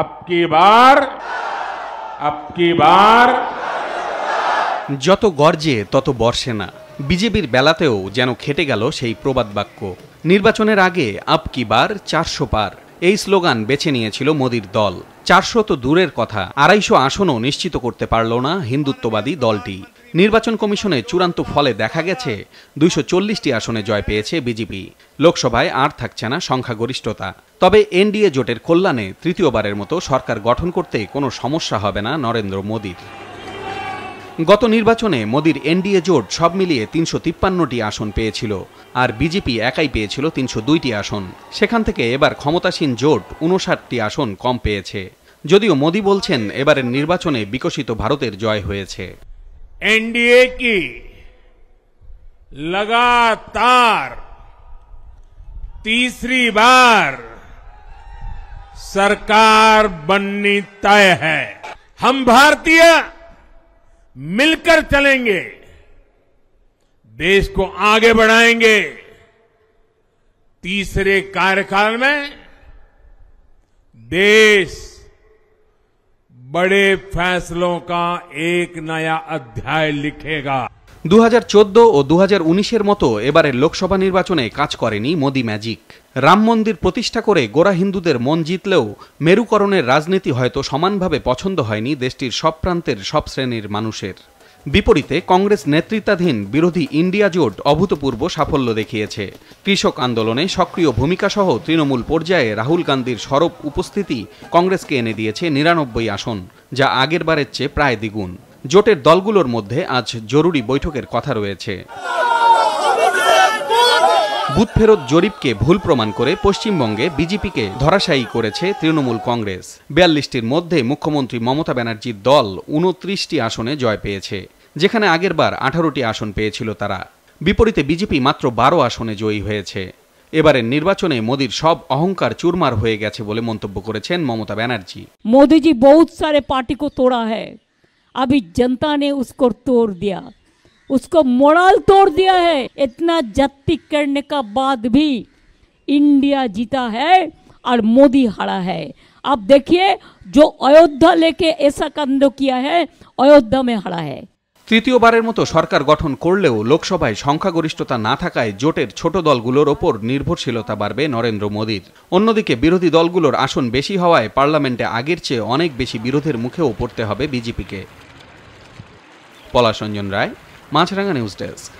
আপকি বার আপকি বার যত গর্জে তত বর্ষে না বিজেপির বেলাতেও যেন খেটে গেল সেই প্রবাদ বাক্য নির্বাচনের আগে আপকি বার চারশো পার এই স্লোগান বেছে নিয়েছিল মোদির দল চারশো তো দূরের কথা আড়াইশো আসনও নিশ্চিত করতে পারল না হিন্দুত্ববাদী দলটি নির্বাচন কমিশনের চূড়ান্ত ফলে দেখা গেছে দুইশো চল্লিশটি আসনে জয় পেয়েছে বিজেপি লোকসভায় আর থাকছে না সংখ্যাগরিষ্ঠতা তবে এনডিএ জোটের কল্যাণে তৃতীয়বারের মতো সরকার গঠন করতে কোনো সমস্যা হবে না নরেন্দ্র মোদীর গত নির্বাচনে মোদির এনডিএ জোট সব মিলিয়ে তিনশো তিপ্পান্নটি আসন পেয়েছিল আর বিজেপি একাই পেয়েছিল তিনশো দুইটি আসন সেখান থেকে এবার ক্ষমতাসীন জোট উনষাটটি আসন কম পেয়েছে যদিও মোদি বলছেন এবারের নির্বাচনে বিকশিত ভারতের জয় হয়েছে এনডিএ কি लगातार তিসরি বার সরকার বননি তয় হ্যাঁ हम मिलकर चलेंगे देश को आगे बढ़ाएंगे तीसरे कार्यकाल में देश बड़े फैसलों का एक नया अध्याय लिखेगा চোদ্দ ও দু এর মতো এবারের লোকসভা নির্বাচনে কাজ করেনি মোদি ম্যাজিক রাম মন্দির প্রতিষ্ঠা করে গোরা হিন্দুদের মন জিতলেও মেরুকরণের রাজনীতি হয়তো সমানভাবে পছন্দ হয়নি দেশটির সব প্রান্তের সব শ্রেণীর মানুষের বিপরীতে কংগ্রেস নেতৃত্বাধীন বিরোধী ইন্ডিয়া জোট অভূতপূর্ব সাফল্য দেখিয়েছে কৃষক আন্দোলনে সক্রিয় ভূমিকা সহ তৃণমূল পর্যায়ে রাহুল গান্ধীর সরব উপস্থিতি কংগ্রেসকে এনে দিয়েছে নিরানব্বই আসন যা আগের বারের চেয়ে প্রায় দ্বিগুণ জোটের দলগুলোর মধ্যে আজ জরুরি বৈঠকের কথা রয়েছে বুথ ফেরত জরিপকে ভুল প্রমাণ করে পশ্চিমবঙ্গে বিজেপিকে ধরাশায়ী করেছে তৃণমূল কংগ্রেস বিয়াল্লিশটির মধ্যে মুখ্যমন্ত্রী মমতা ব্যানার্জির দল উনত্রিশটি আসনে জয় পেয়েছে যেখানে আগের বার আঠারোটি আসন পেয়েছিল তারা বিপরীতে বিজেপি মাত্র বারো আসনে জয়ী হয়েছে এবারের নির্বাচনে মোদীর সব অহংকার চুরমার হয়ে গেছে বলে মন্তব্য করেছেন মমতা ব্যানার্জি মোদীজি বহুত সারে পার্টি কো তোড়া হ্যাঁ আবি জনতা নে उसको तोड़ उसको मोरल तोड़ दिया है इतना जत्ती करने का बाद भी इंडिया जीता है और मोदी हारा है आप देखिए जो अयोध्या लेके ऐसा कांड किया है अयोध्या में हारा है তৃতীয়বারের মতো সরকার গঠন করলেও লোকসভায় সংখ্যাগরিষ্ঠতা না থাকায় জোটের ছোট দলগুলোর ওপর নির্ভরশীলতা বাড়বে নরেন্দ্র মোদীর অন্যদিকে বিরোধী দলগুলোর আসন বেশি হওয়ায় পার্লামেন্টে আগের চেয়ে অনেক বেশি বিরোধের মুখেও পড়তে হবে বিজেপিকে পলাশঞ্জন রায় মাছরাঙা নিউজ ডেস্ক